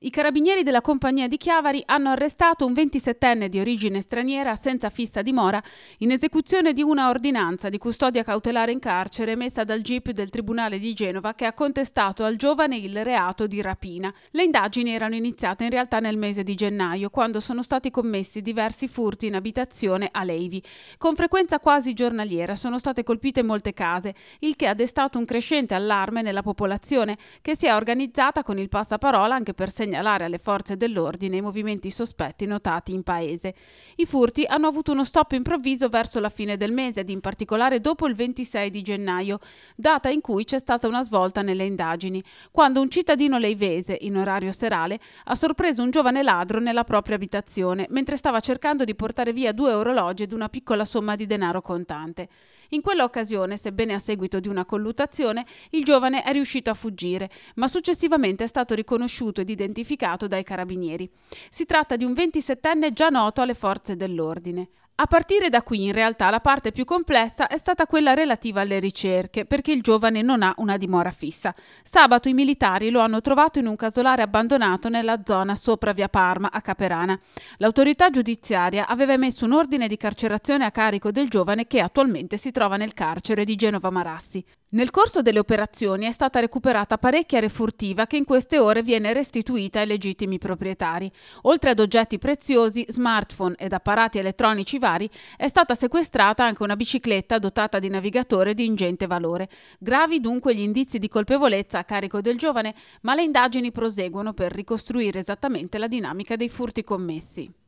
I carabinieri della compagnia di Chiavari hanno arrestato un 27enne di origine straniera senza fissa dimora in esecuzione di una ordinanza di custodia cautelare in carcere emessa dal GIP del Tribunale di Genova che ha contestato al giovane il reato di rapina. Le indagini erano iniziate in realtà nel mese di gennaio quando sono stati commessi diversi furti in abitazione a Leivi. Con frequenza quasi giornaliera sono state colpite molte case, il che ha destato un crescente allarme nella popolazione che si è organizzata con il passaparola anche per segnalare segnalare alle forze dell'ordine i movimenti sospetti notati in paese. I furti hanno avuto uno stop improvviso verso la fine del mese ed in particolare dopo il 26 di gennaio, data in cui c'è stata una svolta nelle indagini, quando un cittadino leivese, in orario serale, ha sorpreso un giovane ladro nella propria abitazione mentre stava cercando di portare via due orologi ed una piccola somma di denaro contante. In quell'occasione, sebbene a seguito di una colluttazione, il giovane è riuscito a fuggire, ma successivamente è stato riconosciuto ed identificato identificato dai carabinieri. Si tratta di un 27enne già noto alle forze dell'ordine. A partire da qui in realtà la parte più complessa è stata quella relativa alle ricerche, perché il giovane non ha una dimora fissa. Sabato i militari lo hanno trovato in un casolare abbandonato nella zona sopra via Parma, a Caperana. L'autorità giudiziaria aveva emesso un ordine di carcerazione a carico del giovane che attualmente si trova nel carcere di Genova Marassi. Nel corso delle operazioni è stata recuperata parecchia refurtiva che in queste ore viene restituita ai legittimi proprietari. Oltre ad oggetti preziosi, smartphone ed apparati elettronici vari, è stata sequestrata anche una bicicletta dotata di navigatore di ingente valore. Gravi dunque gli indizi di colpevolezza a carico del giovane, ma le indagini proseguono per ricostruire esattamente la dinamica dei furti commessi.